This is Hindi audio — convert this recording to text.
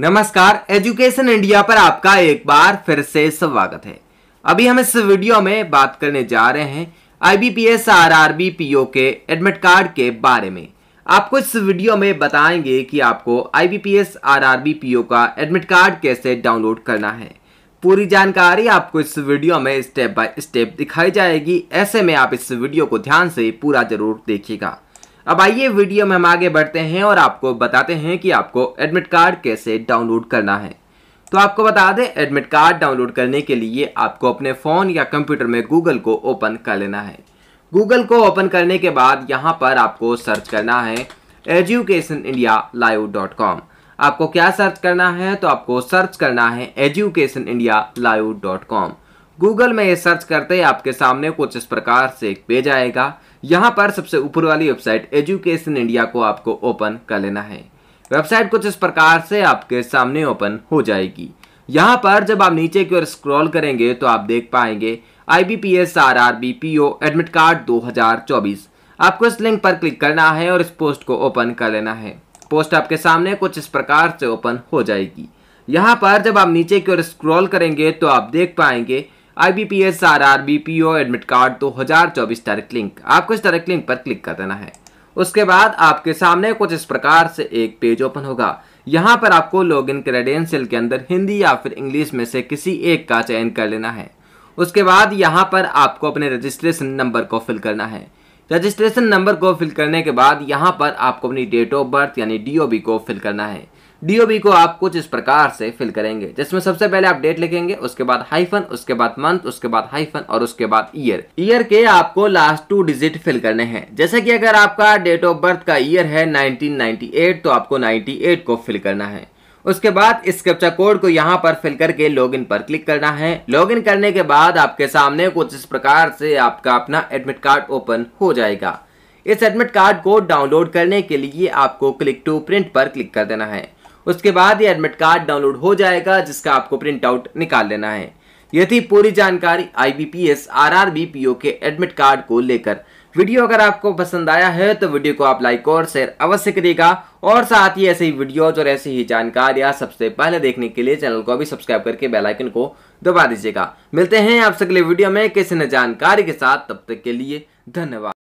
नमस्कार एजुकेशन इंडिया पर आपका एक बार फिर से स्वागत है अभी हम इस वीडियो में बात करने जा रहे हैं आईबीपीएस आरआरबी पीओ के एडमिट कार्ड के बारे में आपको इस वीडियो में बताएंगे कि आपको आईबीपीएस आरआरबी पीओ का एडमिट कार्ड कैसे डाउनलोड करना है पूरी जानकारी आपको इस वीडियो में स्टेप बाय स्टेप दिखाई जाएगी ऐसे में आप इस वीडियो को ध्यान से पूरा जरूर देखिएगा अब आइए वीडियो में हम आगे बढ़ते हैं और आपको बताते हैं कि आपको एडमिट कार्ड कैसे डाउनलोड करना है तो आपको बता दें एडमिट कार्ड डाउनलोड करने के लिए आपको अपने फ़ोन या कंप्यूटर में गूगल को ओपन कर लेना है गूगल को ओपन करने के बाद यहाँ पर आपको सर्च करना है education India live dot com आपको क्या सर्च करना है तो आपको सर्च करना है education India live dot com Google में ये सर्च करते ही आपके सामने कुछ इस प्रकार से एक पेज आएगा यहाँ पर सबसे ऊपर वाली वेबसाइट एजुकेशन इंडिया को आपको ओपन कर लेना है वेबसाइट कुछ इस प्रकार से आपके सामने ओपन हो जाएगी यहाँ पर जब आप नीचे की ओर स्क्रॉल करेंगे तो आप देख पाएंगे I B P S R R B P O admit card दो हजार चौबीस आपको इस लिंक पर क्लिक करना है और इस पोस्ट को ओपन कर लेना है पोस्ट आपके सामने कुछ इस प्रकार से ओपन हो जाएगी यहाँ पर जब आप नीचे की ओर स्क्रॉल करेंगे तो आप देख पाएंगे IBPS P O admit card चौबीस डायरेक्ट लिंक आपको इस डायरेक्ट लिंक पर क्लिक कर देना है उसके बाद आपके सामने कुछ इस प्रकार से एक पेज ओपन होगा यहाँ पर आपको लॉग इन क्रेडेंशियल के अंदर हिंदी या फिर इंग्लिश में से किसी एक का चयन कर लेना है उसके बाद यहाँ पर आपको अपने रजिस्ट्रेशन नंबर को फिल करना है रजिस्ट्रेशन नंबर को फिल करने के बाद यहाँ पर आपको अपनी डेट ऑफ बर्थ यानी डी को फिल करना है डीओबी को आप कुछ इस प्रकार से फिल करेंगे जिसमें सबसे पहले आप डेट लिखेंगे उसके बाद हाइफन उसके बाद मंथ उसके बाद हाइफन और उसके बाद ईयर ईयर के आपको लास्ट टू डिजिट फिल करने हैं जैसे कि अगर आपका डेट ऑफ बर्थ का ईयर है 1998 तो आपको 98 को फिल करना है उसके बाद इस कैप्चा कोड को यहाँ पर फिल करके लॉगिन पर क्लिक करना है लॉगिन करने के बाद आपके सामने कुछ इस प्रकार से आपका अपना एडमिट कार्ड ओपन हो जाएगा इस एडमिट कार्ड को डाउनलोड करने के लिए आपको क्लिक टू प्रिंट पर क्लिक कर देना है उसके बाद ये एडमिट कार्ड डाउनलोड हो जाएगा जिसका आपको प्रिंट आउट निकाल लेना है ये थी पूरी जानकारी I B P S R R B P O के एडमिट कार्ड को लेकर वीडियो अगर आपको पसंद आया है तो वीडियो को आप लाइक और शेयर अवश्य करिएगा और साथ ही ऐसे ही वीडियोज और ऐसी ही जानकारियां सबसे पहले देखने के लिए चैनल को अभी सब्सक्राइब करके बेल आइकन को दबा दीजिएगा मिलते हैं आपसे अगले वीडियो में किसी न जानकारी के साथ तब तक के लिए धन्यवाद